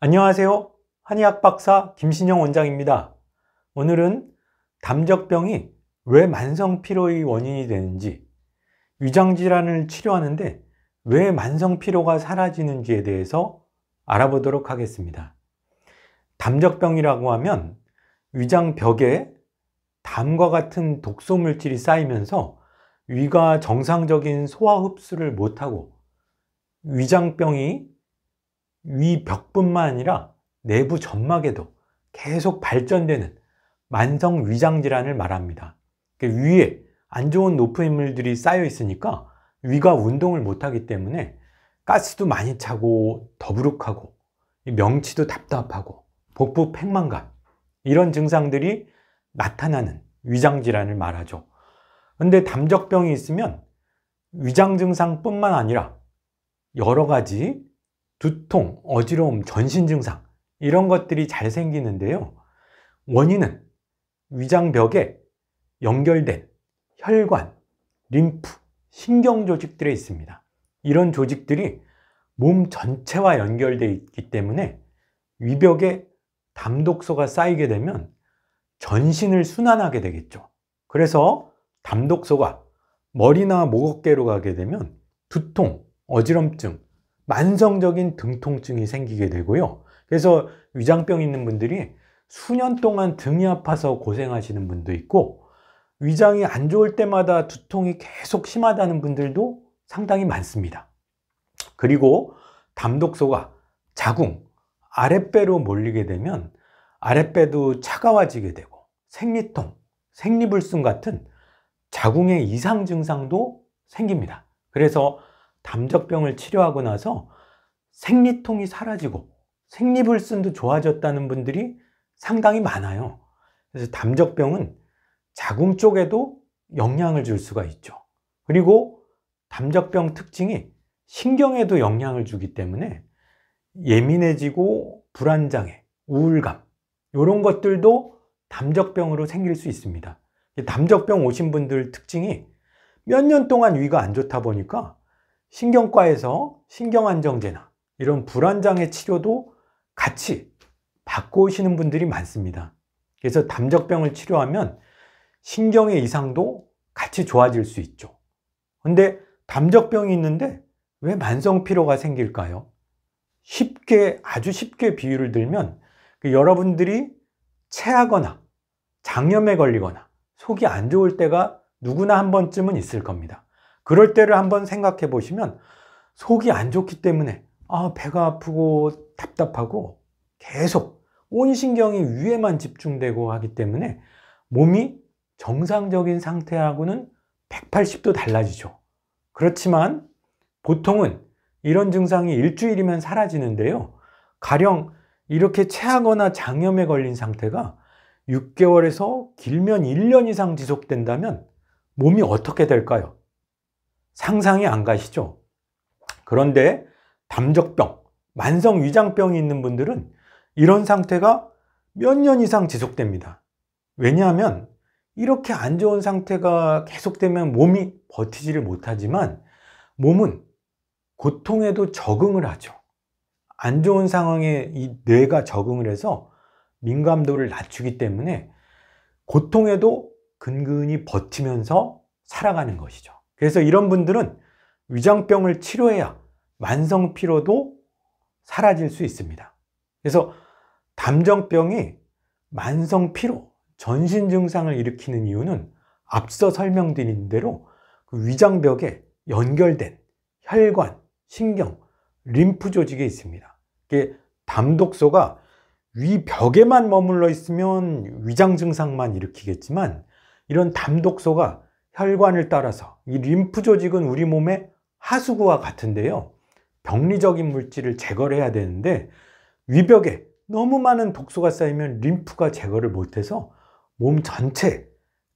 안녕하세요. 한의학 박사 김신영 원장입니다. 오늘은 담적병이 왜 만성 피로의 원인이 되는지, 위장 질환을 치료하는데 왜 만성 피로가 사라지는지에 대해서 알아보도록 하겠습니다. 담적병이라고 하면 위장 벽에 담과 같은 독소 물질이 쌓이면서 위가 정상적인 소화 흡수를 못하고 위장병이 위 벽뿐만 아니라 내부 점막에도 계속 발전되는 만성 위장 질환을 말합니다. 그 위에 안 좋은 높은 인물들이 쌓여 있으니까 위가 운동을 못하기 때문에 가스도 많이 차고 더부룩하고 명치도 답답하고 복부 팽만감 이런 증상들이 나타나는 위장 질환을 말하죠. 근데 담적병이 있으면 위장 증상뿐만 아니라 여러 가지 두통, 어지러움, 전신 증상 이런 것들이 잘 생기는데요. 원인은 위장벽에 연결된 혈관, 림프, 신경 조직들에 있습니다. 이런 조직들이 몸 전체와 연결되어 있기 때문에 위벽에 담독소가 쌓이게 되면 전신을 순환하게 되겠죠. 그래서 담독소가 머리나 목 어깨로 가게 되면 두통, 어지럼증, 만성적인 등통증이 생기게 되고요. 그래서 위장병 있는 분들이 수년 동안 등이 아파서 고생하시는 분도 있고 위장이 안 좋을 때마다 두통이 계속 심하다는 분들도 상당히 많습니다. 그리고 담독소가 자궁, 아랫배로 몰리게 되면 아랫배도 차가워지게 되고 생리통, 생리불순 같은 자궁의 이상 증상도 생깁니다. 그래서 담적병을 치료하고 나서 생리통이 사라지고 생리불순도 좋아졌다는 분들이 상당히 많아요. 그래서 담적병은 자궁 쪽에도 영향을 줄 수가 있죠. 그리고 담적병 특징이 신경에도 영향을 주기 때문에 예민해지고 불안장애, 우울감 이런 것들도 담적병으로 생길 수 있습니다. 담적병 오신 분들 특징이 몇 년 동안 위가 안 좋다 보니까 신경과에서 신경안정제나 이런 불안장애 치료도 같이 받고 오시는 분들이 많습니다. 그래서 담적병을 치료하면 신경의 이상도 같이 좋아질 수 있죠. 근데 담적병이 있는데 왜 만성 피로가 생길까요? 쉽게 아주 쉽게 비유를 들면 그 여러분들이 체하거나 장염에 걸리거나 속이 안 좋을 때가 누구나 한 번쯤은 있을 겁니다. 그럴 때를 한번 생각해 보시면 속이 안 좋기 때문에 아, 배가 아프고 답답하고 계속 온 신경이 위에만 집중되고 하기 때문에 몸이 정상적인 상태하고는 180도 달라지죠. 그렇지만 보통은 이런 증상이 일주일이면 사라지는데요. 가령 이렇게 체하거나 장염에 걸린 상태가 6개월에서 길면 1년 이상 지속된다면 몸이 어떻게 될까요? 상상이 안 가시죠? 그런데 담적병, 만성 위장병이 있는 분들은 이런 상태가 몇 년 이상 지속됩니다. 왜냐하면 이렇게 안 좋은 상태가 계속되면 몸이 버티지를 못하지만 몸은 고통에도 적응을 하죠. 안 좋은 상황에 이 뇌가 적응을 해서 민감도를 낮추기 때문에 고통에도 근근히 버티면서 살아가는 것이죠. 그래서 이런 분들은 위장병을 치료해야 만성 피로도 사라질 수 있습니다. 그래서 담정병이 만성 피로, 전신 증상을 일으키는 이유는 앞서 설명드린 대로 그 위장벽에 연결된 혈관, 신경, 림프 조직에 있습니다. 이게 담독소가 위벽에만 머물러 있으면 위장 증상만 일으키겠지만 이런 담독소가 혈관을 따라서 이 림프 조직은 우리 몸의 하수구와 같은데요. 병리적인 물질을 제거를 해야 되는데 위벽에 너무 많은 독소가 쌓이면 림프가 제거를 못해서 몸 전체에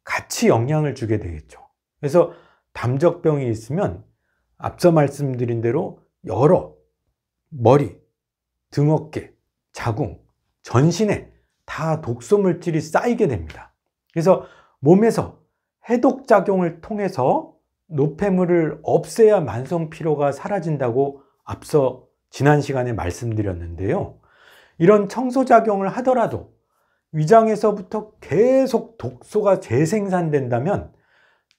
같이 영향을 주게 되겠죠. 그래서 담적병이 있으면 앞서 말씀드린 대로 여러 머리, 등어깨, 자궁, 전신에 다 독소 물질이 쌓이게 됩니다. 그래서 몸에서 해독작용을 통해서 노폐물을 없애야 만성 피로가 사라진다고 앞서 지난 시간에 말씀드렸는데요. 이런 청소작용을 하더라도 위장에서부터 계속 독소가 재생산된다면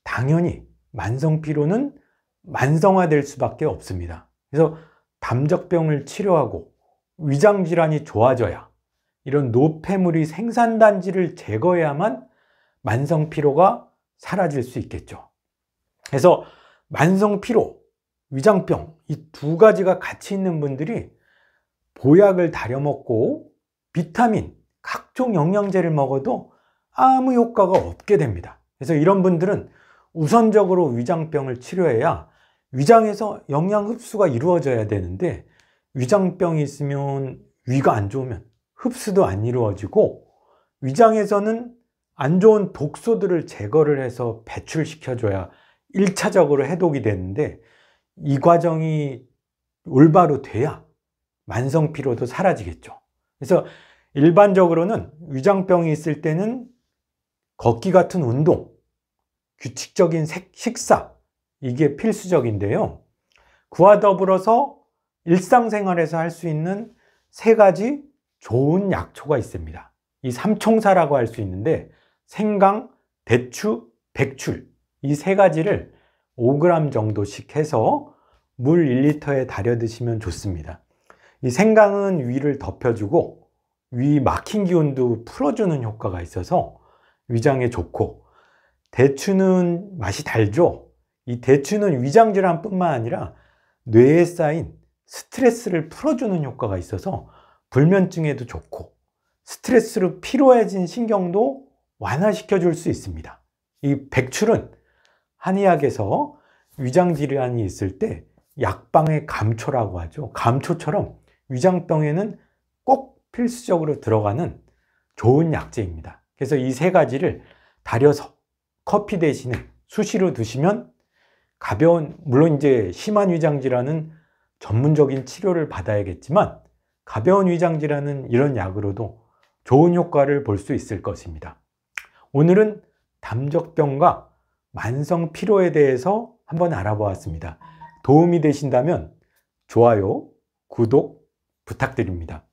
당연히 만성 피로는 만성화될 수밖에 없습니다. 그래서 담적병을 치료하고 위장 질환이 좋아져야 이런 노폐물이 생산단지를 제거해야만 만성 피로가 사라질 수 있겠죠. 그래서 만성 피로, 위장병 이 두 가지가 같이 있는 분들이 보약을 다려 먹고 비타민, 각종 영양제를 먹어도 아무 효과가 없게 됩니다. 그래서 이런 분들은 우선적으로 위장병을 치료해야 위장에서 영양 흡수가 이루어져야 되는데 위장병이 있으면 위가 안 좋으면 흡수도 안 이루어지고 위장에서는 안 좋은 독소들을 제거를 해서 배출시켜줘야 1차적으로 해독이 되는데 이 과정이 올바로 돼야 만성 피로도 사라지겠죠. 그래서 일반적으로는 위장병이 있을 때는 걷기 같은 운동, 규칙적인 식사, 이게 필수적인데요. 그와 더불어서 일상생활에서 할 수 있는 세 가지 좋은 약초가 있습니다. 이 삼총사라고 할 수 있는데 생강, 대추 백출 이 세 가지를 5g 정도씩 해서 물 1리터에 달여 드시면 좋습니다. 이 생강은 위를 덮여주고 위 막힌 기운도 풀어주는 효과가 있어서 위장에 좋고 대추는 맛이 달죠. 이 대추는 위장 질환뿐만 아니라 뇌에 쌓인 스트레스를 풀어주는 효과가 있어서 불면증에도 좋고 스트레스로 피로해진 신경도 완화시켜 줄 수 있습니다. 이 백출은 한의학에서 위장 질환이 있을 때 약방의 감초라고 하죠. 감초처럼 위장병에는 꼭 필수적으로 들어가는 좋은 약재입니다. 그래서 이 세 가지를 다려서 커피 대신에 수시로 드시면 가벼운 물론 이제 심한 위장 질환은 전문적인 치료를 받아야겠지만 가벼운 위장 질환은 이런 약으로도 좋은 효과를 볼 수 있을 것입니다. 오늘은 담적경과 만성 피로에 대해서 한번 알아보았습니다. 도움이 되신다면 좋아요, 구독 부탁드립니다.